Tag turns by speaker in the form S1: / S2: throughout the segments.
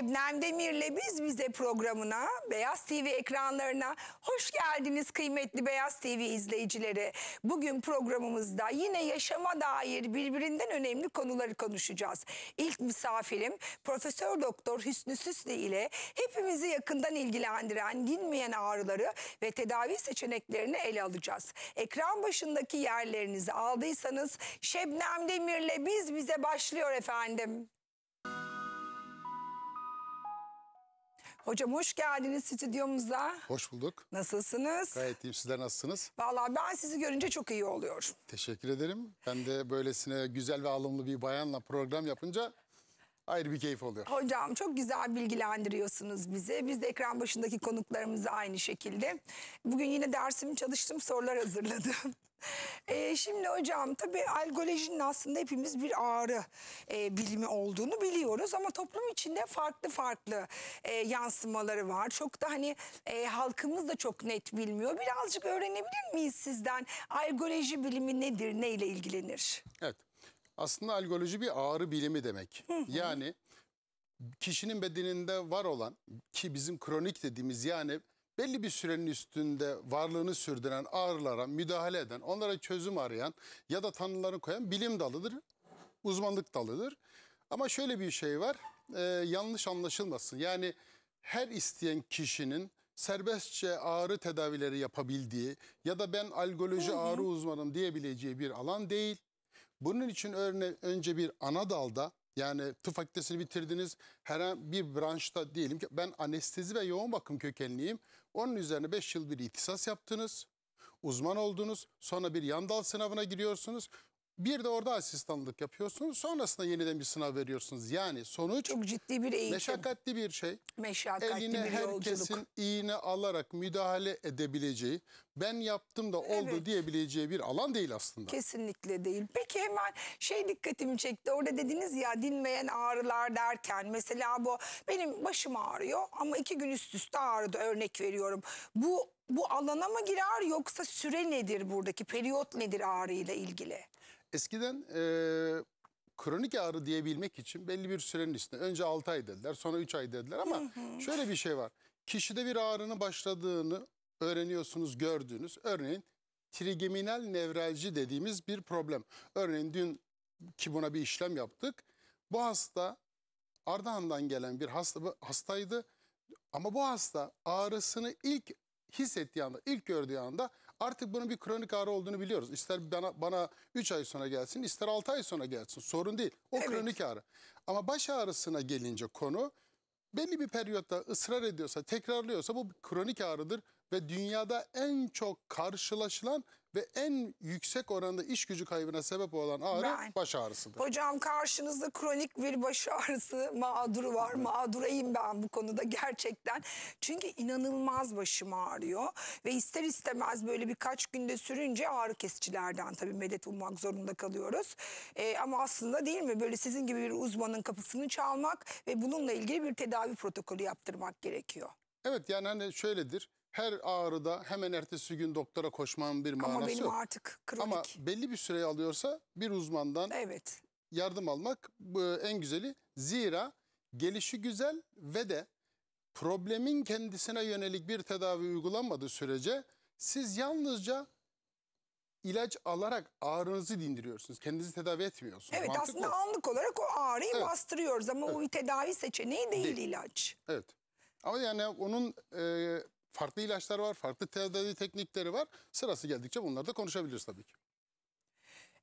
S1: Şebnem Demir'le Biz Bize programına, Beyaz TV ekranlarına hoş geldiniz kıymetli Beyaz TV izleyicileri. Bugün programımızda yine yaşama dair birbirinden önemli konuları konuşacağız. İlk misafirim Profesör Doktor Hüsnü Süslü ile hepimizi yakından ilgilendiren dinmeyen ağrıları ve tedavi seçeneklerini ele alacağız. Ekran başındaki yerlerinizi aldıysanız Şebnem Demir'le Biz Bize başlıyor efendim. Hocam hoş geldiniz stüdyomuza. Hoş bulduk. Nasılsınız? Gayet iyiyim. Sizler nasılsınız? Vallahi ben sizi görünce çok iyi oluyor.
S2: Teşekkür ederim. Ben de böylesine güzel ve alımlı bir bayanla program yapınca ayrı bir keyif oluyor.
S1: Hocam çok güzel bilgilendiriyorsunuz bizi. Biz de ekran başındaki konuklarımızı aynı şekilde. Bugün yine dersimi çalıştım, sorular hazırladım. Ee, şimdi hocam tabii algolojinin aslında hepimiz bir ağrı e, bilimi olduğunu biliyoruz ama toplum içinde farklı farklı e, yansımaları var. Çok da hani e, halkımız da çok net bilmiyor. Birazcık öğrenebilir miyiz sizden algoloji bilimi nedir, neyle ilgilenir?
S2: Evet. Aslında algoloji bir ağrı bilimi demek. yani kişinin bedeninde var olan ki bizim kronik dediğimiz yani belli bir sürenin üstünde varlığını sürdüren ağrılara müdahale eden, onlara çözüm arayan ya da tanıları koyan bilim dalıdır, uzmanlık dalıdır. Ama şöyle bir şey var, e, yanlış anlaşılmasın. Yani her isteyen kişinin serbestçe ağrı tedavileri yapabildiği ya da ben algoloji ağrı uzmanım diyebileceği bir alan değil. Bunun için örne, önce bir ana dalda yani tıp fakültesini bitirdiniz herhangi bir branşta diyelim ki ben anestezi ve yoğun bakım kökenliyim. Onun üzerine 5 yıl bir ihtisas yaptınız. Uzman oldunuz. Sonra bir yan dal sınavına giriyorsunuz. Bir de orada asistanlık yapıyorsunuz. Sonrasında yeniden bir sınav veriyorsunuz. Yani sonuç çok ciddi bir eğitim. Meşakkatli bir şey.
S1: Meşakkatli Eline bir herkesin yolculuk.
S2: iğne alarak müdahale edebileceği, ben yaptım da oldu evet. diyebileceği bir alan değil aslında.
S1: Kesinlikle değil. Peki hemen şey dikkatimi çekti. Orada dediniz ya dinmeyen ağrılar derken mesela bu benim başım ağrıyor ama iki gün üst üste ağrıdı örnek veriyorum. Bu bu alana mı girer yoksa süre nedir buradaki periyot nedir ağrıyla ilgili?
S2: Eskiden e, kronik ağrı diyebilmek için belli bir sürenin üstünde. Önce 6 ay dediler sonra 3 ay dediler ama şöyle bir şey var. Kişide bir ağrının başladığını öğreniyorsunuz gördüğünüz örneğin trigeminal nevralji dediğimiz bir problem. Örneğin dün ki buna bir işlem yaptık. Bu hasta Ardahan'dan gelen bir hasta hastaydı. Ama bu hasta ağrısını ilk hissettiği anda, ilk gördüğü anda Artık bunun bir kronik ağrı olduğunu biliyoruz. İster bana, bana 3 ay sonra gelsin ister 6 ay sonra gelsin sorun değil. O evet. kronik ağrı. Ama baş ağrısına gelince konu belli bir periyotta ısrar ediyorsa, tekrarlıyorsa bu kronik ağrıdır ve dünyada en çok karşılaşılan ve en yüksek oranda iş gücü kaybına sebep olan ağrı ben. baş ağrısıdır.
S1: Hocam karşınızda kronik bir baş ağrısı mağduru var. Mağdurayım ben bu konuda gerçekten. Çünkü inanılmaz başım ağrıyor ve ister istemez böyle birkaç günde sürünce ağrı kesicilerden tabii medet ummak zorunda kalıyoruz. Ee, ama aslında değil mi böyle sizin gibi bir uzmanın kapısını çalmak ve bununla ilgili bir tedavi protokolü yaptırmak gerekiyor.
S2: Evet yani hani şöyledir her ağrıda hemen ertesi gün doktora koşmanın bir manası Ama benim yok. artık kronik. Ama belli bir süre alıyorsa bir uzmandan evet. yardım almak en güzeli. Zira gelişi güzel ve de problemin kendisine yönelik bir tedavi uygulanmadığı sürece siz yalnızca ilaç alarak ağrınızı dindiriyorsunuz. Kendinizi tedavi etmiyorsunuz. Evet Mantıklı. aslında anlık olarak o ağrıyı evet. bastırıyoruz ama evet. o tedavi seçeneği değil, değil ilaç. Evet. Ama yani onun e, farklı ilaçlar var, farklı tedavi teknikleri var. Sırası geldikçe bunları da konuşabiliriz tabii ki.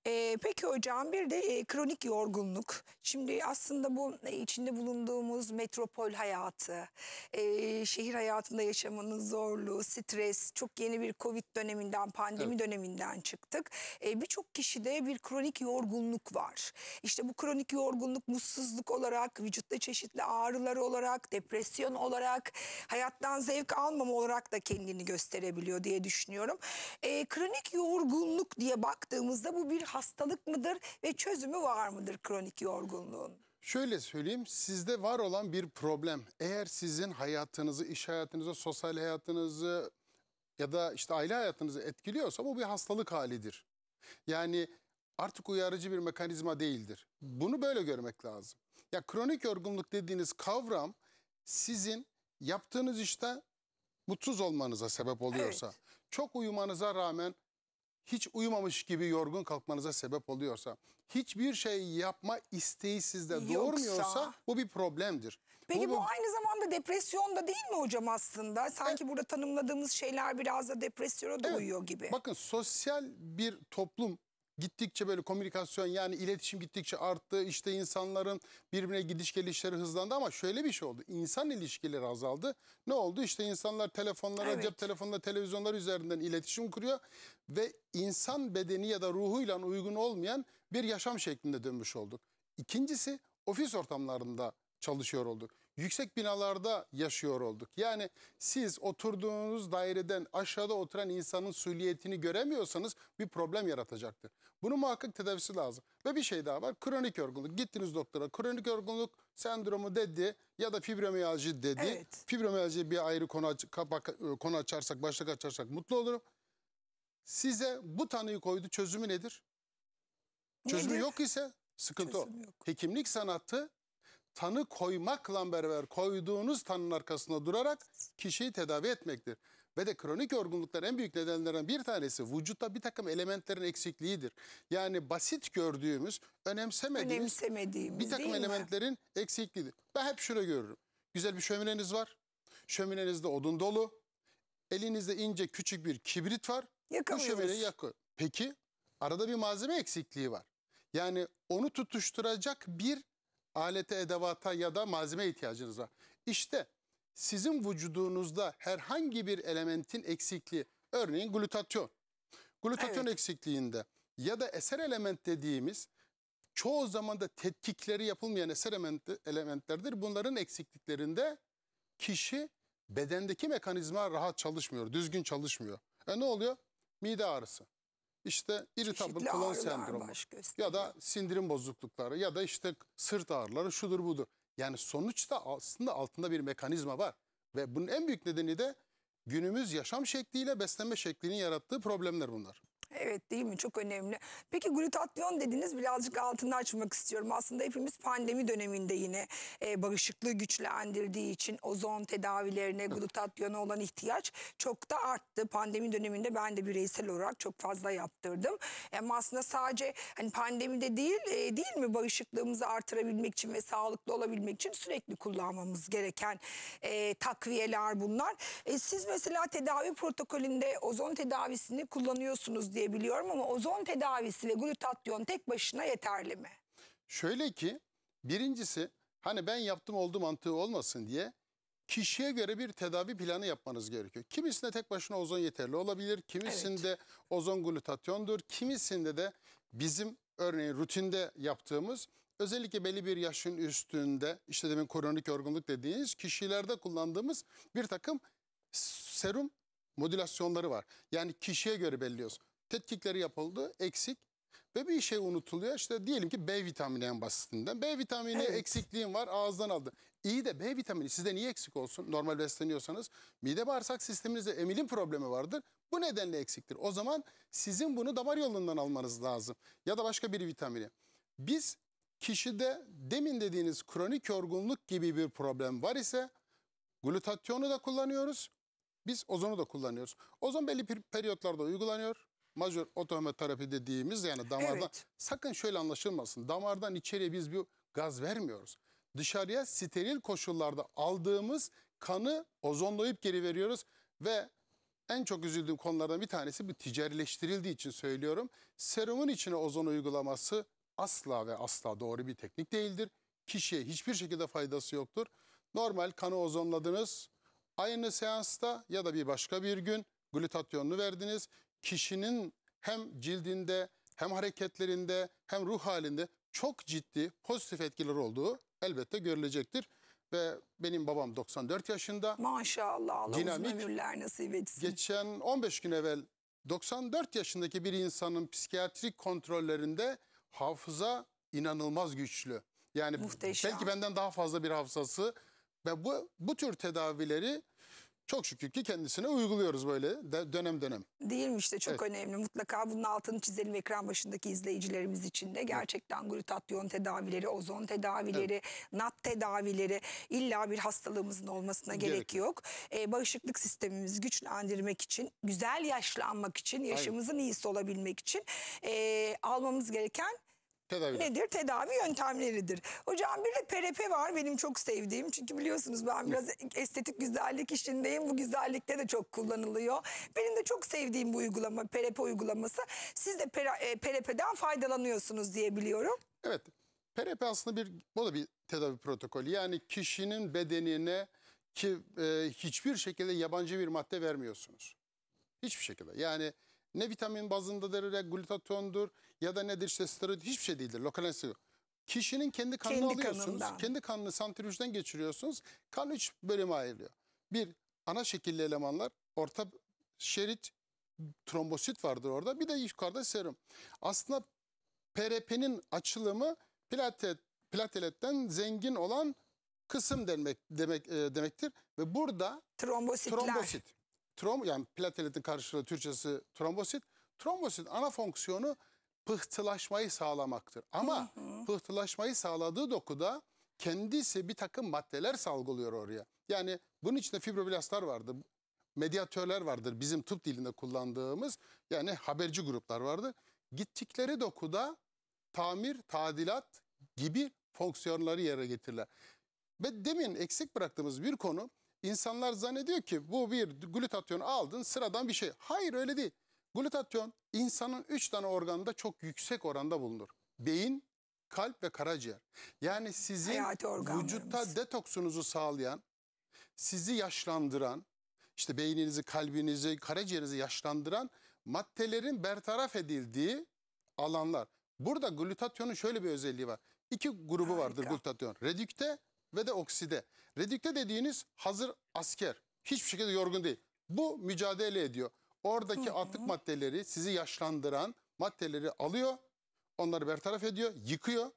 S1: E, peki hocam bir de e, kronik yorgunluk. Şimdi aslında bu e, içinde bulunduğumuz metropol hayatı, e, şehir hayatında yaşamanın zorluğu, stres, çok yeni bir Covid döneminden, pandemi evet. döneminden çıktık. E, Birçok kişide bir kronik yorgunluk var. İşte bu kronik yorgunluk mutsuzluk olarak, vücutta çeşitli ağrılar olarak, depresyon olarak, hayattan zevk almama olarak da kendini gösterebiliyor diye düşünüyorum. E, kronik yorgunluk diye baktığımızda bu bir hastalık mıdır ve çözümü var mıdır kronik yorgunluğun?
S2: Şöyle söyleyeyim sizde var olan bir problem eğer sizin hayatınızı, iş hayatınızı, sosyal hayatınızı ya da işte aile hayatınızı etkiliyorsa bu bir hastalık halidir. Yani artık uyarıcı bir mekanizma değildir. Bunu böyle görmek lazım. Ya kronik yorgunluk dediğiniz kavram sizin yaptığınız işte mutsuz olmanıza sebep oluyorsa, evet. çok uyumanıza rağmen hiç uyumamış gibi yorgun kalkmanıza sebep oluyorsa, hiçbir şey yapma isteği sizde Yoksa... doğurmuyorsa bu bir
S1: problemdir. Peki bu, bu aynı zamanda depresyonda değil mi hocam aslında? Sanki evet. burada tanımladığımız şeyler biraz da depresyona doyuyor evet. gibi. Bakın sosyal bir toplum
S2: gittikçe böyle komünikasyon yani iletişim gittikçe arttı. İşte insanların birbirine gidiş gelişleri hızlandı ama şöyle bir şey oldu. İnsan ilişkileri azaldı. Ne oldu? İşte insanlar telefonlara, evet. cep telefonları, televizyonlar üzerinden iletişim kuruyor ve insan bedeni ya da ruhuyla uygun olmayan bir yaşam şeklinde dönmüş olduk. İkincisi ofis ortamlarında çalışıyor olduk yüksek binalarda yaşıyor olduk. Yani siz oturduğunuz daireden aşağıda oturan insanın süliyetini göremiyorsanız bir problem yaratacaktır. Bunun muhakkak tedavisi lazım. Ve bir şey daha var. Kronik yorgunluk. Gittiniz doktora. Kronik yorgunluk sendromu dedi ya da fibromiyalji dedi. Evet. Fibromiyalji bir ayrı konu, aç e, konu açarsak, başlık açarsak mutlu olurum. Size bu tanıyı koydu. Çözümü nedir? Çözümü nedir? yok ise sıkıntı Çözüm o. Yok. Hekimlik sanatı tanı koymakla beraber koyduğunuz tanın arkasında durarak kişiyi tedavi etmektir. Ve de kronik yorgunlukların en büyük nedenlerinden bir tanesi vücutta bir takım elementlerin eksikliğidir. Yani basit gördüğümüz, önemsemediğimiz,
S1: önemsemediğimiz bir takım elementlerin
S2: mi? eksikliğidir. Ben hep şunu görürüm. Güzel bir şömineniz var. Şöminenizde odun dolu. Elinizde ince küçük bir kibrit var. Yakamıyoruz. Bu şömineyi yakıyor. Peki arada bir malzeme eksikliği var. Yani onu tutuşturacak bir alete, edevata ya da malzeme ihtiyacınız var. İşte sizin vücudunuzda herhangi bir elementin eksikliği, örneğin glutatyon. Glutatyon evet. eksikliğinde ya da eser element dediğimiz çoğu zaman da tetkikleri yapılmayan eser element, elementlerdir. Bunların eksikliklerinde kişi bedendeki mekanizma rahat çalışmıyor, düzgün çalışmıyor. E ne oluyor? Mide ağrısı, işte irritable Çeşitli sendromu ya da sindirim bozuklukları ya da işte sırt ağrıları şudur budur. Yani sonuçta aslında altında bir mekanizma var ve bunun en büyük nedeni de günümüz yaşam şekliyle beslenme şeklinin yarattığı problemler bunlar.
S1: Evet değil mi? Çok önemli. Peki glutatyon dediniz birazcık altını açmak istiyorum. Aslında hepimiz pandemi döneminde yine e, bağışıklığı güçlendirdiği için ozon tedavilerine glutatyona olan ihtiyaç çok da arttı. Pandemi döneminde ben de bireysel olarak çok fazla yaptırdım. Ama aslında sadece hani pandemide değil e, değil mi bağışıklığımızı artırabilmek için ve sağlıklı olabilmek için sürekli kullanmamız gereken e, takviyeler bunlar. E, siz mesela tedavi protokolünde ozon tedavisini kullanıyorsunuz diye ama ozon tedavisi ve glutatyon tek başına yeterli mi? Şöyle ki birincisi hani ben
S2: yaptım oldu mantığı olmasın diye kişiye göre bir tedavi planı yapmanız gerekiyor. Kimisinde tek başına ozon yeterli olabilir, kimisinde evet. ozon glutatyondur, kimisinde de bizim örneğin rutinde yaptığımız özellikle belli bir yaşın üstünde işte demin kronik yorgunluk dediğiniz kişilerde kullandığımız bir takım serum modülasyonları var. Yani kişiye göre belliyoruz. Tetkikleri yapıldı, eksik. Ve bir şey unutuluyor. İşte diyelim ki B vitamini en basitinden. B vitamini evet. eksikliğin var ağızdan aldın. İyi de B vitamini sizde niye eksik olsun? Normal besleniyorsanız mide bağırsak sisteminizde emilim problemi vardır. Bu nedenle eksiktir. O zaman sizin bunu damar yolundan almanız lazım. Ya da başka bir vitamini. Biz kişide demin dediğiniz kronik yorgunluk gibi bir problem var ise glutatyonu da kullanıyoruz. Biz ozonu da kullanıyoruz. Ozon belli periyotlarda uygulanıyor majör otomer terapi dediğimiz yani damardan evet. sakın şöyle anlaşılmasın. Damardan içeriye biz bir gaz vermiyoruz. Dışarıya steril koşullarda aldığımız kanı ozonlayıp geri veriyoruz ve en çok üzüldüğüm konulardan bir tanesi bu ticarileştirildiği için söylüyorum. Serumun içine ozon uygulaması asla ve asla doğru bir teknik değildir. Kişiye hiçbir şekilde faydası yoktur. Normal kanı ozonladınız. Aynı seansta ya da bir başka bir gün glutatyonunu verdiniz kişinin hem cildinde hem hareketlerinde hem ruh halinde çok ciddi pozitif etkiler olduğu elbette görülecektir. Ve benim babam 94 yaşında. Maşallah Allah dinamik, uzun ömürler nasip etsin. Geçen 15 gün evvel 94 yaşındaki bir insanın psikiyatrik kontrollerinde hafıza inanılmaz güçlü. Yani Muhteşem. belki benden daha fazla bir hafızası ve bu bu tür tedavileri çok şükür ki kendisine uyguluyoruz böyle dönem dönem.
S1: Değil mi işte çok evet. önemli. Mutlaka bunun altını çizelim ekran başındaki izleyicilerimiz için de. Gerçekten glutatyon tedavileri, ozon tedavileri, evet. NAT tedavileri illa bir hastalığımızın olmasına gerek, gerek yok. Ee, bağışıklık sistemimizi güçlendirmek için, güzel yaşlanmak için, yaşımızın Aynen. iyisi olabilmek için e, almamız gereken Tedavi. Nedir? Tedavi yöntemleridir. Hocam bir de PRP var benim çok sevdiğim. Çünkü biliyorsunuz ben biraz estetik güzellik işindeyim. Bu güzellikte de çok kullanılıyor. Benim de çok sevdiğim bu uygulama PRP uygulaması. Siz de PRP'den e, faydalanıyorsunuz diye biliyorum. Evet. PRP aslında bir bu da bir
S2: tedavi protokolü. Yani kişinin bedenine ki e, hiçbir şekilde yabancı bir madde vermiyorsunuz. Hiçbir şekilde. Yani ne vitamin bazında derler, glutatyondur ya da nedir işte steroid hiçbir şey değildir. Lokalize Kişinin kendi kanını kendi alıyorsunuz. Kanından. Kendi kanını santrifüjden geçiriyorsunuz. Kan üç bölüme ayrılıyor. Bir ana şekilli elemanlar, orta şerit trombosit vardır orada. Bir de yukarıda serum. Aslında PRP'nin açılımı platet, plateletten zengin olan kısım demek demek e, demektir ve burada trombositler. trombosit trom yani plateletin karşılığı Türkçesi trombosit. Trombosit ana fonksiyonu pıhtılaşmayı sağlamaktır. Ama hı hı. pıhtılaşmayı sağladığı dokuda kendisi bir takım maddeler salgılıyor oraya. Yani bunun içinde fibroblastlar vardır, medyatörler vardır bizim tıp dilinde kullandığımız yani haberci gruplar vardır. Gittikleri dokuda tamir, tadilat gibi fonksiyonları yere getirirler. Ve demin eksik bıraktığımız bir konu İnsanlar zannediyor ki bu bir glutatyon aldın sıradan bir şey. Hayır öyle değil. Glutatyon insanın 3 tane organında çok yüksek oranda bulunur. Beyin, kalp ve karaciğer. Yani sizin vücutta detoksunuzu sağlayan, sizi yaşlandıran, işte beyninizi, kalbinizi, karaciğerinizi yaşlandıran maddelerin bertaraf edildiği alanlar. Burada glutatyonun şöyle bir özelliği var. İki grubu Harika. vardır glutatyon. Redükte ve de okside. Redükte dediğiniz hazır asker. Hiçbir şekilde yorgun değil. Bu mücadele ediyor. Oradaki hı hı. atık maddeleri sizi yaşlandıran maddeleri alıyor. Onları bertaraf ediyor, yıkıyor.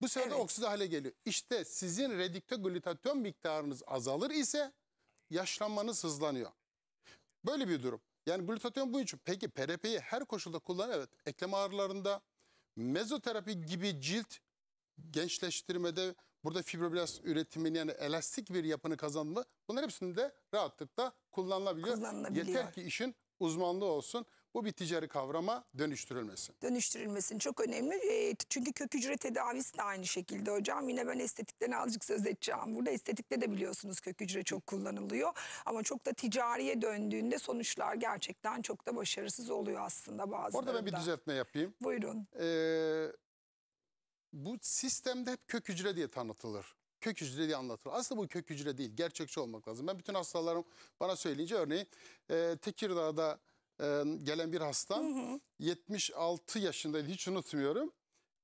S2: Bu sefer evet. de okside hale geliyor. İşte sizin redükte glutatyon miktarınız azalır ise yaşlanmanız hızlanıyor. Böyle bir durum. Yani glutatyon bu için. Peki PRP'yi her koşulda kullan. Evet eklem ağrılarında mezoterapi gibi cilt gençleştirmede Burada fibroblast üretimini yani elastik bir yapını kazanımı bunların de rahatlıkla kullanılabiliyor. kullanılabiliyor. Yeter ki işin uzmanlığı olsun. Bu bir ticari kavrama dönüştürülmesin.
S1: Dönüştürülmesin çok önemli. E, çünkü kök hücre tedavisi de aynı şekilde hocam. Yine ben estetikten azıcık söz edeceğim. Burada estetikte de biliyorsunuz kök hücre çok kullanılıyor. Ama çok da ticariye döndüğünde sonuçlar gerçekten çok da başarısız oluyor aslında bazılarında. Orada ben bir düzeltme yapayım. Buyurun.
S2: Ee, bu sistemde hep kök hücre diye tanıtılır. Kök hücre diye anlatılır. Aslında bu kök hücre değil. Gerçekçi olmak lazım. Ben bütün hastalarım bana söyleyince örneğin e, Tekirdağ'da e, gelen bir hasta hı hı. 76 yaşındaydı hiç unutmuyorum.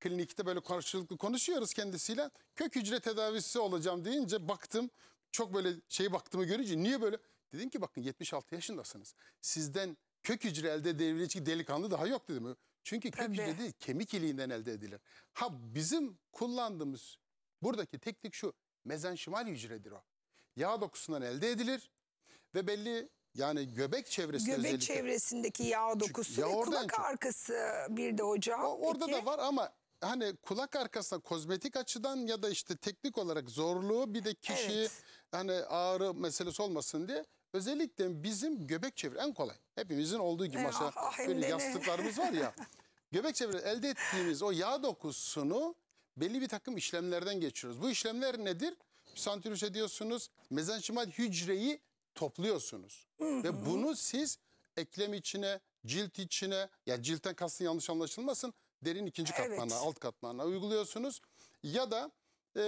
S2: Klinikte böyle karşılıklı konuşuyoruz kendisiyle. Kök hücre tedavisi olacağım deyince baktım. Çok böyle şey baktığımı görünce niye böyle? Dedim ki bakın 76 yaşındasınız. Sizden kök hücre elde edebilecek delikanlı daha yok dedim. Çünkü kök Tabii. dedi kemik iliğinden elde edilir. Ha bizim kullandığımız buradaki teknik şu mezenşimal hücredir o. Yağ dokusundan elde edilir ve belli yani göbek çevresi Göbek özellikle. çevresindeki yağ dokusu ya ve kulak çok. arkası bir de hocam. O, orada Peki. da var ama hani kulak arkasına kozmetik açıdan ya da işte teknik olarak zorluğu bir de kişi evet. hani ağrı meselesi olmasın diye Özellikle bizim göbek çeviri en kolay. Hepimizin olduğu gibi aşağı ah, böyle yastıklarımız var ya. göbek çeviri elde ettiğimiz o yağ dokusunu belli bir takım işlemlerden geçiriyoruz. Bu işlemler nedir? Santrülüs ediyorsunuz. Mezenşimal hücreyi topluyorsunuz. Ve bunu siz eklem içine, cilt içine, ya yani ciltten kastın yanlış anlaşılmasın, derin ikinci katmanına, evet. alt katmanına uyguluyorsunuz. Ya da e,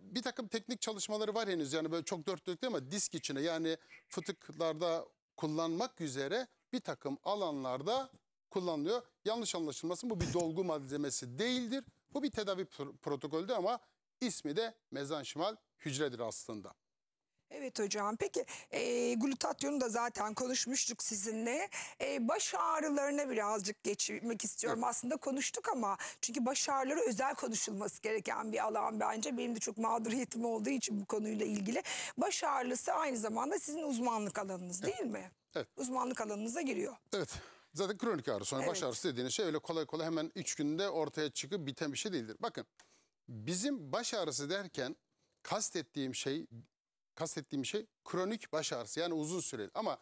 S2: bir takım teknik çalışmaları var henüz. Yani böyle çok dört dörtlük ama disk içine yani fıtıklarda kullanmak üzere bir takım alanlarda kullanılıyor. Yanlış anlaşılmasın bu bir dolgu malzemesi değildir. Bu bir tedavi pr protokolüdür ama ismi de mezanşimal hücredir aslında.
S1: Evet hocam peki e, glutatyonu da zaten konuşmuştuk sizinle. E, baş ağrılarına birazcık geçmek istiyorum. Evet. Aslında konuştuk ama çünkü baş ağrıları özel konuşulması gereken bir alan bence. Benim de çok mağduriyetim olduğu için bu konuyla ilgili. Baş ağrısı aynı zamanda sizin uzmanlık alanınız değil mi? Evet. Uzmanlık alanınıza giriyor.
S2: Evet. Zaten kronik ağrı sonra evet. baş ağrısı dediğiniz şey öyle kolay kolay hemen 3 günde ortaya çıkıp biten bir şey değildir. Bakın bizim baş ağrısı derken kastettiğim şey kastettiğim şey kronik baş ağrısı yani uzun süreli. Ama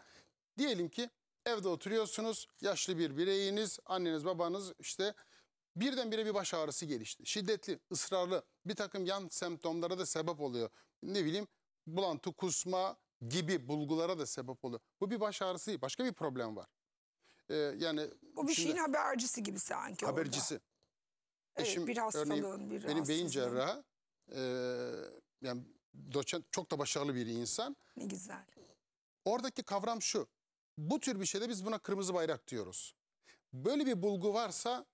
S2: diyelim ki evde oturuyorsunuz yaşlı bir bireyiniz anneniz babanız işte birdenbire bir baş ağrısı gelişti. Şiddetli ısrarlı bir takım yan semptomlara da sebep oluyor. Ne bileyim bulantı kusma gibi bulgulara da sebep oluyor. Bu bir baş ağrısı değil başka bir problem var. Ee, yani Bu bir şimdi, şeyin habercisi gibi sanki Habercisi. Orada.
S1: Evet, Eşim, bir hastalığın örneğin, bir Benim beyin cerrahı
S2: e, yani doçent çok da başarılı bir insan. Ne güzel. Oradaki kavram şu. Bu tür bir şeyde biz buna kırmızı bayrak diyoruz. Böyle bir bulgu varsa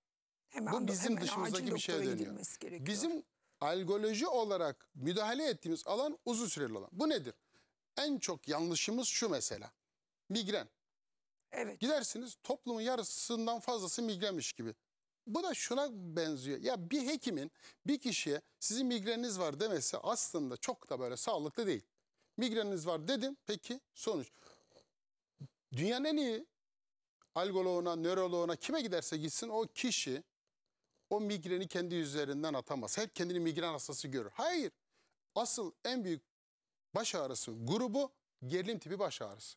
S2: hemen, bu bizim hemen dışımızdaki bir şeye dönüyor. Bizim algoloji olarak müdahale ettiğimiz alan uzun süreli olan. Bu nedir? En çok yanlışımız şu mesela. Migren. Evet. Gidersiniz toplumun yarısından fazlası migrenmiş gibi. Bu da şuna benziyor. Ya bir hekimin bir kişiye sizin migreniniz var demesi aslında çok da böyle sağlıklı değil. Migreniniz var dedim. Peki sonuç. Dünyanın en iyi algoloğuna, nöroloğuna kime giderse gitsin o kişi o migreni kendi üzerinden atamaz. Hep kendini migren hastası görür. Hayır. Asıl en büyük baş ağrısı grubu gerilim tipi baş ağrısı.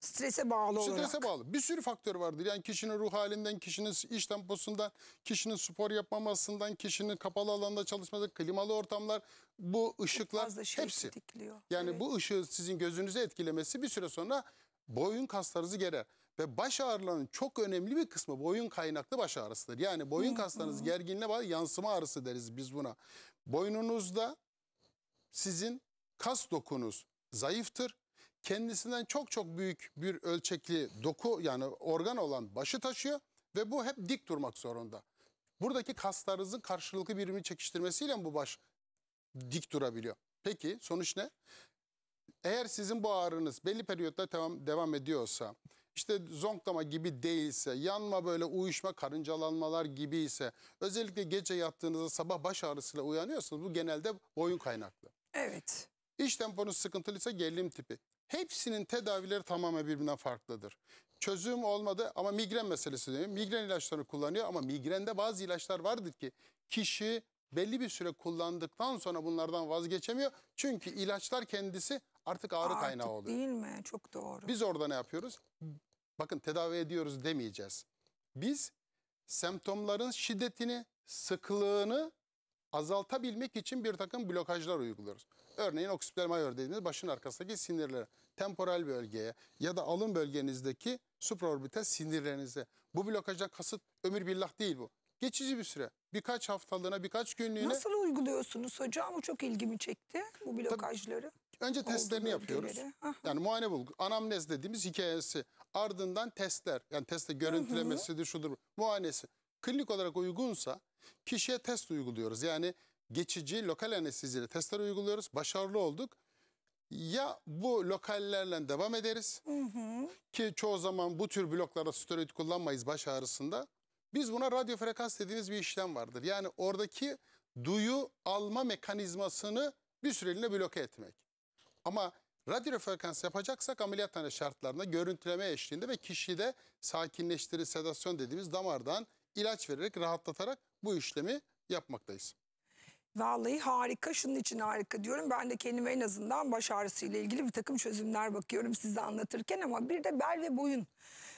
S2: Strese bağlı Strese olarak. bağlı. Bir sürü faktör vardır. Yani kişinin ruh halinden, kişinin iş temposundan, kişinin spor yapmamasından, kişinin kapalı alanda çalışması, klimalı ortamlar, bu ışıklar Fazla şey hepsi. Tetikliyor. Yani evet. bu ışığı sizin gözünüzü etkilemesi bir süre sonra boyun kaslarınızı gerer. Ve baş ağrılarının çok önemli bir kısmı boyun kaynaklı baş ağrısıdır. Yani boyun kaslarınız gerginliğe bağlı yansıma ağrısı deriz biz buna. Boynunuzda sizin kas dokunuz zayıftır kendisinden çok çok büyük bir ölçekli doku yani organ olan başı taşıyor ve bu hep dik durmak zorunda. Buradaki kaslarınızın karşılıklı birimi çekiştirmesiyle bu baş dik durabiliyor. Peki sonuç ne? Eğer sizin bu ağrınız belli periyotta devam, devam ediyorsa, işte zonklama gibi değilse, yanma böyle uyuşma, karıncalanmalar gibi ise, özellikle gece yattığınızda sabah baş ağrısıyla uyanıyorsanız bu genelde boyun kaynaklı. Evet. İç temponuz sıkıntılıysa gerilim tipi. Hepsinin tedavileri tamamen birbirinden farklıdır. Çözüm olmadı ama migren meselesi diyeyim. Migren ilaçlarını kullanıyor ama migrende bazı ilaçlar vardır ki kişi belli bir süre kullandıktan sonra bunlardan vazgeçemiyor. Çünkü ilaçlar kendisi artık ağrı artık kaynağı oluyor. değil mi? Çok doğru. Biz orada ne yapıyoruz? Bakın tedavi ediyoruz demeyeceğiz. Biz semptomların şiddetini, sıklığını azaltabilmek için bir takım blokajlar uyguluyoruz. Örneğin oksipital mayor dediğimiz başın arkasındaki sinirlere, temporal bölgeye ya da alın bölgenizdeki supraorbital sinirlerinize. Bu blokajdan kasıt ömür billah değil bu. Geçici bir süre. Birkaç haftalığına, birkaç günlüğüne. Nasıl
S1: uyguluyorsunuz hocam? O çok ilgimi çekti bu
S2: blokajları. Tabii, önce testlerini yapıyoruz. Yani muayene bulgu, anamnez dediğimiz hikayesi. Ardından testler, yani teste görüntülemesidir, şudur, muayenesi. Klinik olarak uygunsa Kişiye test uyguluyoruz. Yani geçici lokal anesteziyle testler uyguluyoruz. Başarılı olduk. Ya bu lokallerle devam ederiz hı hı. ki çoğu zaman bu tür bloklarda steroid kullanmayız baş ağrısında. Biz buna radyo frekans dediğimiz bir işlem vardır. Yani oradaki duyu alma mekanizmasını bir süreliğine bloke etmek. Ama radyo frekans yapacaksak ameliyathane şartlarında görüntüleme eşliğinde ve kişide sakinleştirici sedasyon dediğimiz damardan ilaç vererek rahatlatarak bu işlemi yapmaktayız.
S1: Vallahi harika şunun için harika diyorum. Ben de kendime en azından baş ağrısıyla ilgili bir takım çözümler bakıyorum size anlatırken ama bir de bel ve boyun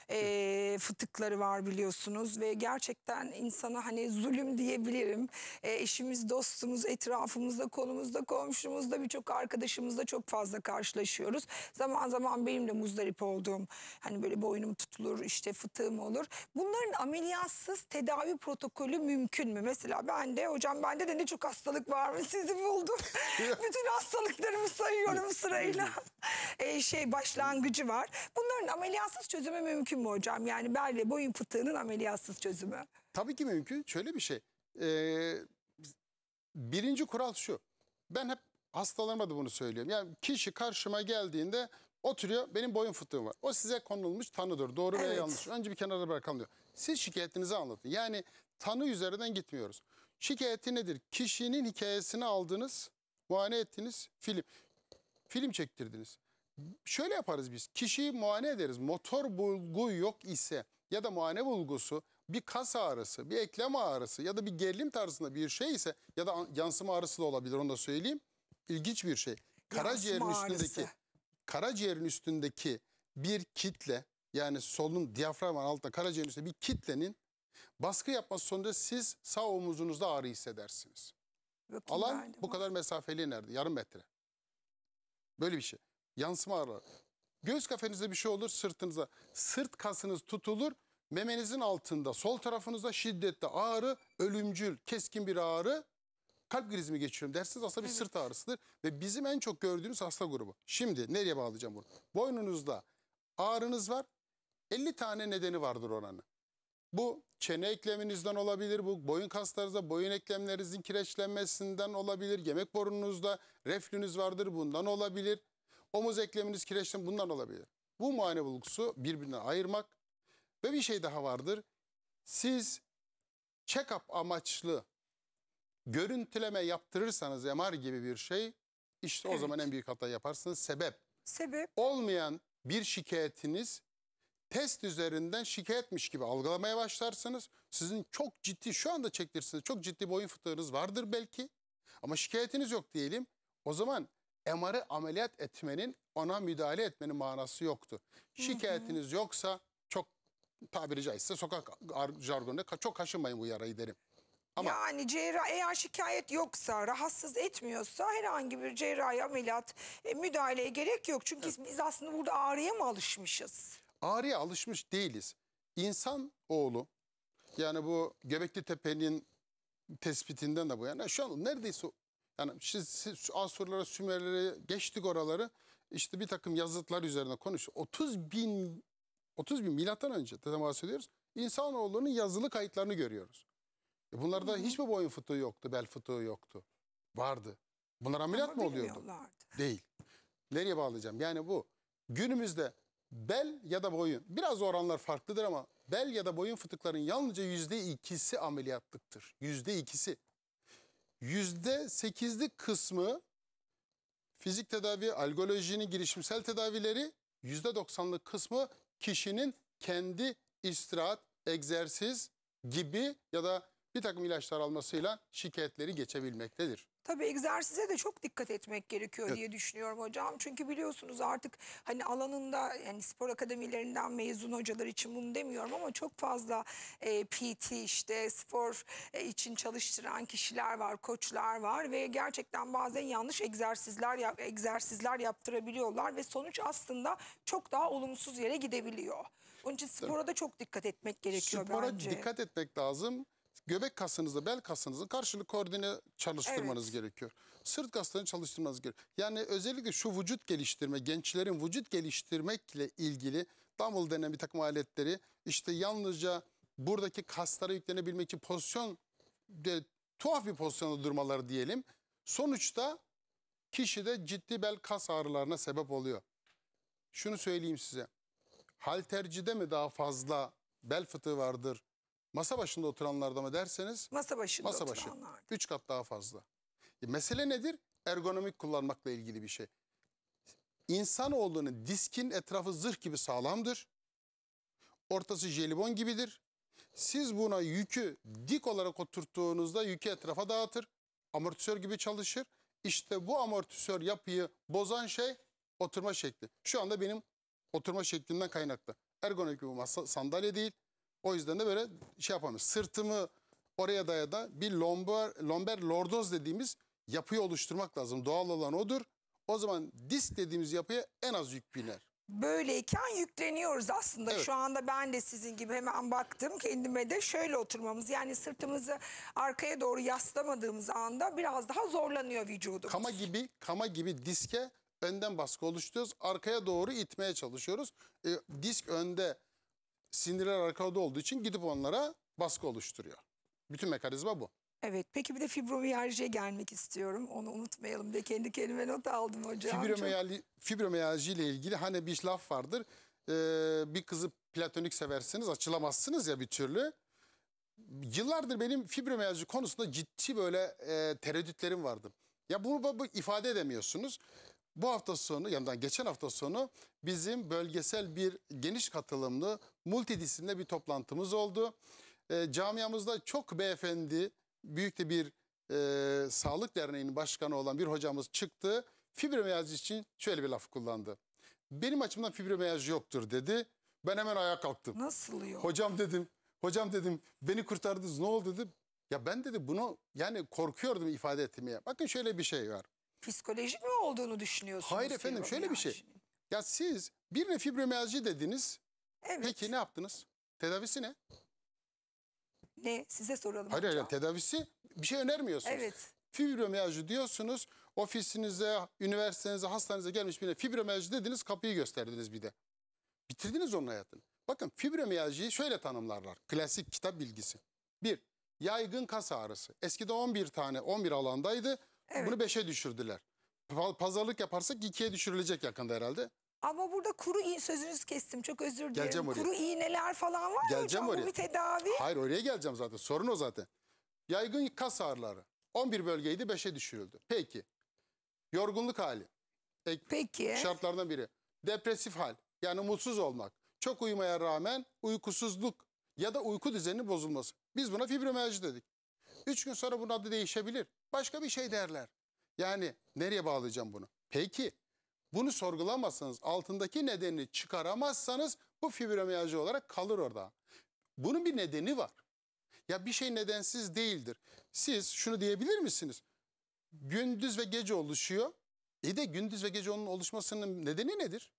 S1: e, fıtıkları var biliyorsunuz ve gerçekten insana hani zulüm diyebilirim. E, eşimiz, dostumuz, etrafımızda, konumuzda, komşumuzda birçok arkadaşımızda çok fazla karşılaşıyoruz. Zaman zaman benim de muzdarip olduğum hani böyle boynum tutulur işte fıtığım olur. Bunların ameliyatsız tedavi protokolü mümkün mü? Mesela ben de hocam bende de ne çok hastalık var mı sizi buldum. Bütün hastalıklarımı sayıyorum sırayla. E, şey başlangıcı var. Bunların ameliyatsız çözümü mümkün mümkün mü hocam? Yani bel ve boyun fıtığının ameliyatsız çözümü. Tabii ki mümkün. Şöyle bir şey.
S2: Ee, birinci kural şu. Ben hep hastalarıma da bunu söylüyorum. Yani kişi karşıma geldiğinde oturuyor benim boyun fıtığım var. O size konulmuş tanıdır doğru evet. veya yanlış. Önce bir kenara bırakalım diyor. Siz şikayetinizi anlatın. Yani tanı üzerinden gitmiyoruz. Şikayeti nedir? Kişinin hikayesini aldınız, muayene ettiniz, film. Film çektirdiniz şöyle yaparız biz. Kişiyi muayene ederiz. Motor bulgu yok ise ya da muayene bulgusu bir kas ağrısı, bir eklem ağrısı ya da bir gerilim tarzında bir şey ise ya da yansıma ağrısı da olabilir onu da söyleyeyim. İlginç bir şey. Karaciğerin üstündeki karaciğerin üstündeki bir kitle yani solun diyaframın altında karaciğerin üstünde bir kitlenin baskı yapması sonucu siz sağ omuzunuzda ağrı hissedersiniz. Bakayım Alan bu kadar mesafeli nerede? Yarım metre. Böyle bir şey yansıma ağrı, Göğüs kafenizde bir şey olur sırtınıza. Sırt kasınız tutulur. Memenizin altında sol tarafınızda şiddetli ağrı, ölümcül, keskin bir ağrı. Kalp krizimi geçiriyorum dersiniz aslında bir evet. sırt ağrısıdır. Ve bizim en çok gördüğümüz hasta grubu. Şimdi nereye bağlayacağım bunu? Boynunuzda ağrınız var. 50 tane nedeni vardır oranı. Bu çene ekleminizden olabilir, bu boyun kaslarınızda boyun eklemlerinizin kireçlenmesinden olabilir, yemek borunuzda reflünüz vardır bundan olabilir. Omuz ekleminiz kireçten bundan olabilir. Bu muayene bulgusu birbirinden ayırmak. Ve bir şey daha vardır. Siz check-up amaçlı görüntüleme yaptırırsanız MR gibi bir şey işte evet. o zaman en büyük hata yaparsınız. Sebep. Sebep. Olmayan bir şikayetiniz test üzerinden şikayetmiş gibi algılamaya başlarsınız. Sizin çok ciddi şu anda çektirsiniz çok ciddi boyun fıtığınız vardır belki ama şikayetiniz yok diyelim. O zaman MR'ı ameliyat etmenin ona müdahale etmenin manası yoktu. Şikayetiniz yoksa çok tabiri caizse sokak jargonunda çok kaşınmayın bu yarayı derim.
S1: Ama Yani cerrah eğer şikayet yoksa, rahatsız etmiyorsa herhangi bir cerrahi ameliyat e, müdahaleye gerek yok. Çünkü biz aslında burada ağrıya mı alışmışız? ağrıya
S2: alışmış değiliz. İnsan oğlu yani bu Göbekli Tepe'nin tespitinden de bu yani şu an neredeyse yani siz, Asurlara, Sümerlere geçtik oraları. İşte bir takım yazıtlar üzerine konuş. 30 bin, 30 bin milattan önce temas ediyoruz. İnsanoğlunun yazılı kayıtlarını görüyoruz. E bunlarda hiç mi boyun fıtığı yoktu, bel fıtığı yoktu? Vardı. Bunlar ameliyat Ama mı oluyordu? Değil. Nereye bağlayacağım? Yani bu günümüzde bel ya da boyun biraz oranlar farklıdır ama bel ya da boyun fıtıkların yalnızca yüzde ikisi ameliyatlıktır. Yüzde ikisi. %8'lik kısmı fizik tedavi, algolojinin girişimsel tedavileri, %90'lık kısmı kişinin kendi istirahat, egzersiz gibi ya da bir takım ilaçlar almasıyla şikayetleri geçebilmektedir.
S1: Tabii egzersize de çok dikkat etmek gerekiyor evet. diye düşünüyorum hocam. Çünkü biliyorsunuz artık hani alanında yani spor akademilerinden mezun hocalar için bunu demiyorum ama çok fazla e, PT işte spor e, için çalıştıran kişiler var, koçlar var ve gerçekten bazen yanlış egzersizler yap, egzersizler yaptırabiliyorlar ve sonuç aslında çok daha olumsuz yere gidebiliyor. Onun için spora da çok dikkat etmek
S2: gerekiyor spora bence. Spora dikkat etmek lazım göbek kasınızla bel kasınızın karşılık koordine çalıştırmanız evet. gerekiyor. Sırt kaslarını çalıştırmanız gerekiyor. Yani özellikle şu vücut geliştirme, gençlerin vücut geliştirmekle ilgili dumbbell denen bir takım aletleri işte yalnızca buradaki kaslara yüklenebilmek için pozisyon de, tuhaf bir pozisyonda durmaları diyelim. Sonuçta kişide ciddi bel kas ağrılarına sebep oluyor. Şunu söyleyeyim size. Haltercide mi daha fazla bel fıtığı vardır? Masa başında oturanlarda mı derseniz? Masa başında masa başı. oturanlarda. Üç kat daha fazla. E, mesele nedir? Ergonomik kullanmakla ilgili bir şey. İnsanoğlunun diskin etrafı zırh gibi sağlamdır. Ortası jelibon gibidir. Siz buna yükü dik olarak oturttuğunuzda yükü etrafa dağıtır. Amortisör gibi çalışır. İşte bu amortisör yapıyı bozan şey oturma şekli. Şu anda benim oturma şeklimden kaynaklı. Ergonomik bir masa, sandalye değil. O yüzden de böyle şey yapamıyoruz. Sırtımı oraya dayada bir lomber, lomber lordoz dediğimiz yapıyı oluşturmak lazım. Doğal olan odur. O zaman disk dediğimiz yapıya en az yük biner.
S1: Böyleyken yükleniyoruz aslında. Evet. Şu anda ben de sizin gibi hemen baktım kendime de şöyle oturmamız. Yani sırtımızı arkaya doğru yaslamadığımız anda biraz daha zorlanıyor vücudumuz. Kama gibi, kama gibi
S2: diske önden baskı oluşturuyoruz. Arkaya doğru itmeye çalışıyoruz. E, disk önde sinirler arkada olduğu için gidip onlara baskı oluşturuyor. Bütün mekanizma bu.
S1: Evet peki bir de fibromiyaljiye gelmek istiyorum. Onu unutmayalım diye kendi kendime not aldım hocam. Fibromiyalji,
S2: fibromiyalji ile ilgili hani bir laf vardır. Ee, bir kızı platonik seversiniz açılamazsınız ya bir türlü. Yıllardır benim fibromiyalji konusunda ciddi böyle e, tereddütlerim vardı. Ya bunu bu, bu ifade edemiyorsunuz. Bu hafta sonu, yani geçen hafta sonu bizim bölgesel bir geniş katılımlı multidisiplinde bir toplantımız oldu. E, camiamızda çok beyefendi, büyük de bir e, sağlık derneğinin başkanı olan bir hocamız çıktı. Fibromiyaj için şöyle bir laf kullandı. Benim açımdan fibromiyaj yoktur dedi. Ben hemen ayağa kalktım. Nasıl yok? Hocam dedim, hocam dedim beni kurtardınız ne oldu dedi? Ya ben dedi bunu yani korkuyordum ifade etmeye. Bakın şöyle bir şey var
S1: psikolojik mi olduğunu düşünüyorsunuz? Hayır efendim şöyle bir
S2: şey. Ya siz birine fibromiyalji dediniz. Evet. Peki ne yaptınız? Tedavisi ne?
S1: Ne? Size soralım. Hayır hocam.
S2: hayır tedavisi bir şey önermiyorsunuz. Evet. Fibromiyalji diyorsunuz. Ofisinize, üniversitenize, hastanenize gelmiş birine fibromiyalji dediniz kapıyı gösterdiniz bir de. Bitirdiniz onun hayatını. Bakın fibromiyaljiyi şöyle tanımlarlar. Klasik kitap bilgisi. Bir, yaygın kas ağrısı. Eskide 11 tane, 11 alandaydı. Evet. Bunu 5'e düşürdüler. Pazarlık yaparsak 2'ye düşürülecek yakında herhalde.
S1: Ama burada kuru sözünüz kestim çok özür dilerim. Geleceğim oraya. Kuru iğneler falan var geleceğim hocam oraya. bir tedavi.
S2: Hayır oraya geleceğim zaten sorun o zaten. Yaygın kas ağrıları 11 bölgeydi 5'e düşürüldü. Peki yorgunluk hali. Ek, Peki. Şartlardan biri. Depresif hal yani mutsuz olmak. Çok uyumaya rağmen uykusuzluk ya da uyku düzeninin bozulması. Biz buna fibromiyalji dedik. Üç gün sonra bunun adı değişebilir. Başka bir şey derler. Yani nereye bağlayacağım bunu? Peki bunu sorgulamazsanız altındaki nedenini çıkaramazsanız bu fibromiyacı olarak kalır orada. Bunun bir nedeni var. Ya bir şey nedensiz değildir. Siz şunu diyebilir misiniz? Gündüz ve gece oluşuyor. İyi de gündüz ve gece onun oluşmasının nedeni nedir?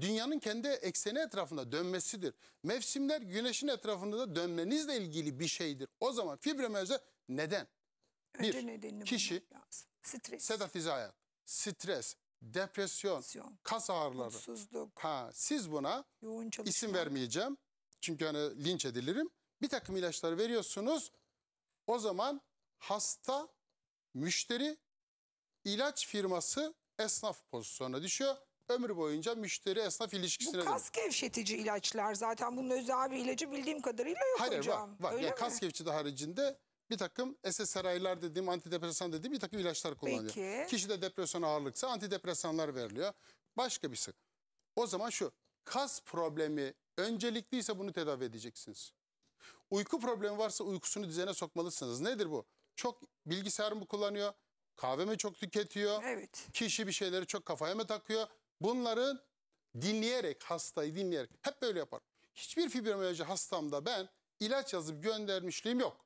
S2: dünyanın kendi ekseni etrafında dönmesidir. Mevsimler güneşin etrafında da dönmenizle ilgili bir şeydir. O zaman fibromiyajda neden? Önce bir, kişi, stres. sedatize hayat, stres, depresyon, Depresyon. kas ağrıları. Mutsuzluk. Ha, siz buna Yoğun isim vermeyeceğim. Çünkü hani linç edilirim. Bir takım ilaçları veriyorsunuz. O zaman hasta, müşteri, ilaç firması esnaf pozisyonuna düşüyor ömür boyunca müşteri esnaf ilişkisine... Bu kas gevşetici ilaçlar zaten bunun özel bir ilacı bildiğim kadarıyla yok Hayır, hocam. Hayır var. var. Öyle kas gevşetici haricinde bir takım SSRI'ler dediğim antidepresan dediğim bir takım ilaçlar kullanılıyor. Peki. Kişi de depresyon ağırlıksa antidepresanlar veriliyor. Başka bir birisi. O zaman şu kas problemi öncelikliyse bunu tedavi edeceksiniz. Uyku problemi varsa uykusunu düzene sokmalısınız. Nedir bu? Çok bilgisayar mı kullanıyor? Kahve mi çok tüketiyor? Evet. Kişi bir şeyleri çok kafaya mı takıyor? Bunları dinleyerek, hastayı dinleyerek hep böyle yapar. Hiçbir fibromiyalji hastamda ben ilaç yazıp göndermişliğim yok.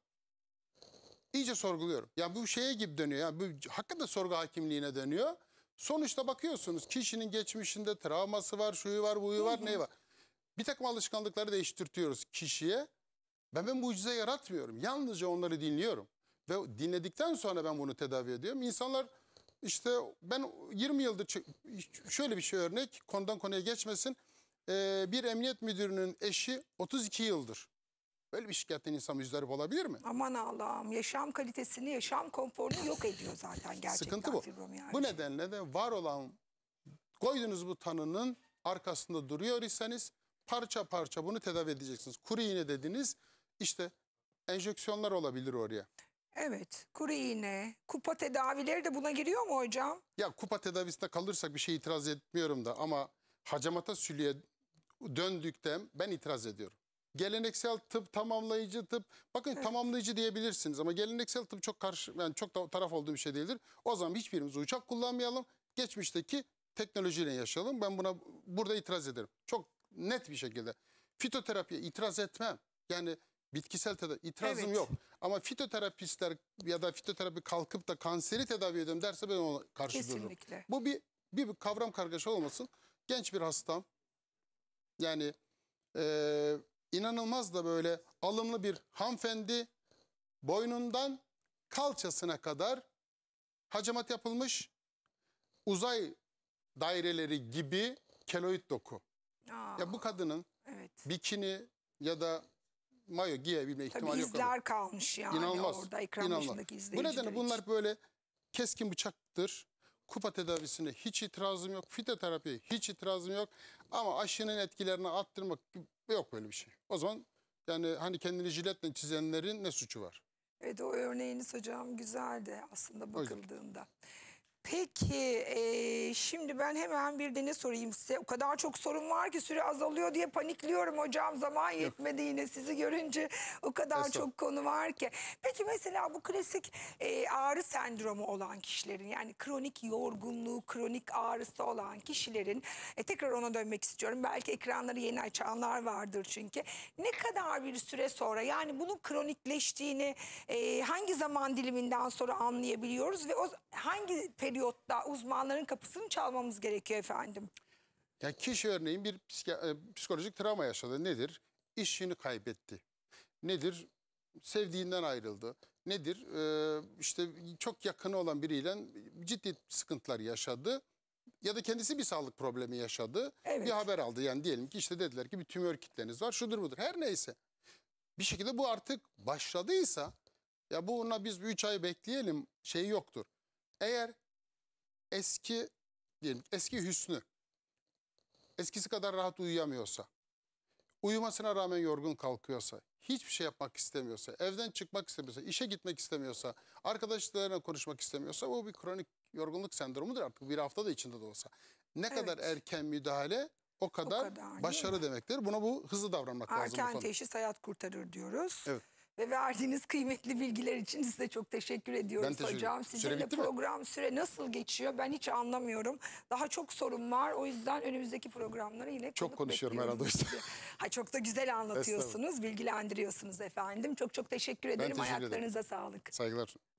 S2: İyice sorguluyorum. Ya bu şeye gibi dönüyor. Ya bu hakikaten sorgu hakimliğine dönüyor. Sonuçta bakıyorsunuz kişinin geçmişinde travması var, şuyu var, buyu var, ne var. Bir takım alışkanlıkları değiştirtiyoruz kişiye. Ben ben mucize yaratmıyorum. Yalnızca onları dinliyorum. Ve dinledikten sonra ben bunu tedavi ediyorum. İnsanlar işte ben 20 yıldır şöyle bir şey örnek konudan konuya geçmesin. Ee, bir emniyet müdürünün eşi 32 yıldır. Böyle bir şikayetten insan müzdarip olabilir mi? Aman Allah'ım
S1: yaşam kalitesini, yaşam konforunu yok ediyor zaten gerçekten. Sıkıntı bu. Yani.
S2: Bu şey. nedenle de var olan koyduğunuz bu tanının arkasında duruyor iseniz parça parça bunu tedavi edeceksiniz. Kuru iğne dediniz işte enjeksiyonlar olabilir oraya.
S1: Evet, kuru iğne, kupa tedavileri de buna giriyor mu hocam?
S2: Ya kupa tedavisinde kalırsak bir şey itiraz etmiyorum da ama hacamata sülüye döndükte ben itiraz ediyorum. Geleneksel tıp, tamamlayıcı tıp. Bakın tamamlayıcı diyebilirsiniz ama geleneksel tıp çok karşı yani çok da taraf olduğu bir şey değildir. O zaman hiçbirimiz uçak kullanmayalım. Geçmişteki teknolojiyle yaşayalım. Ben buna burada itiraz ederim. Çok net bir şekilde. Fitoterapiye itiraz etmem. Yani Bitkisel tedavi itirazım Evet. yok. Ama fitoterapistler ya da fitoterapi kalkıp da kanseri tedavi edelim derse ben ona karşı dururum. Kesinlikle. Bu bir, bir, kavram kargaşa olmasın. Genç bir hastam. Yani eee, inanılmaz da böyle alımlı bir hanfendi boynundan kalçasına kadar hacamat yapılmış uzay daireleri gibi keloid doku. Aa, Ya bu kadının evet. bikini ya da mayo giyebilme ihtimali Tabii yok. izler ama.
S1: kalmış yani inanılmaz, orada ekran inanılmaz. başındaki Bu izleyiciler nedenle bunlar
S2: böyle keskin bıçaktır. Kupa tedavisine hiç itirazım yok. Fitoterapiye hiç itirazım yok. Ama aşının etkilerini arttırmak yok böyle bir şey. O zaman yani hani kendini jiletle çizenlerin ne suçu var?
S1: Evet o örneğiniz hocam güzeldi aslında bakıldığında. Hocam. Peki e, şimdi ben hemen bir de ne sorayım size? O kadar çok sorun var ki süre azalıyor diye panikliyorum hocam. Zaman yetmedi yine sizi görünce o kadar çok konu var ki. Peki mesela bu klasik e, ağrı sendromu olan kişilerin yani kronik yorgunluğu, kronik ağrısı olan kişilerin e, tekrar ona dönmek istiyorum. Belki ekranları yeni açanlar vardır çünkü. Ne kadar bir süre sonra yani bunun kronikleştiğini e, hangi zaman diliminden sonra anlayabiliyoruz ve o hangi periyot ameliyotta uzmanların kapısını çalmamız gerekiyor efendim.
S2: Yani kişi örneğin bir e, psikolojik travma yaşadı. Nedir? İşini kaybetti. Nedir? Sevdiğinden ayrıldı. Nedir? Ee, işte çok yakını olan biriyle ciddi sıkıntılar yaşadı. Ya da kendisi bir sağlık problemi yaşadı. Evet. Bir haber aldı. Yani diyelim ki işte dediler ki bir tümör kitleniz var. Şudur budur. Her neyse. Bir şekilde bu artık başladıysa ya bununla biz 3 ay bekleyelim şey yoktur. Eğer eski diyelim eski Hüsnü eskisi kadar rahat uyuyamıyorsa, uyumasına rağmen yorgun kalkıyorsa, hiçbir şey yapmak istemiyorsa, evden çıkmak istemiyorsa, işe gitmek istemiyorsa, arkadaşlarına konuşmak istemiyorsa o bir kronik yorgunluk sendromudur artık bir hafta da içinde de olsa. Ne evet. kadar erken müdahale o kadar, o kadar başarı demektir. Buna bu hızlı
S1: davranmak erken lazım. Erken teşhis hayat kurtarır diyoruz. Evet ve verdiğiniz kıymetli bilgiler için size çok teşekkür ediyoruz teşekkür hocam. Sizinle program mi? süre nasıl geçiyor ben hiç anlamıyorum. Daha çok sorun var o yüzden önümüzdeki programları yine Çok konuşuyorum herhalde işte. ha, çok da güzel anlatıyorsunuz, bilgilendiriyorsunuz efendim. Çok çok teşekkür ederim. Ben teşekkür ederim. sağlık.
S2: Saygılar.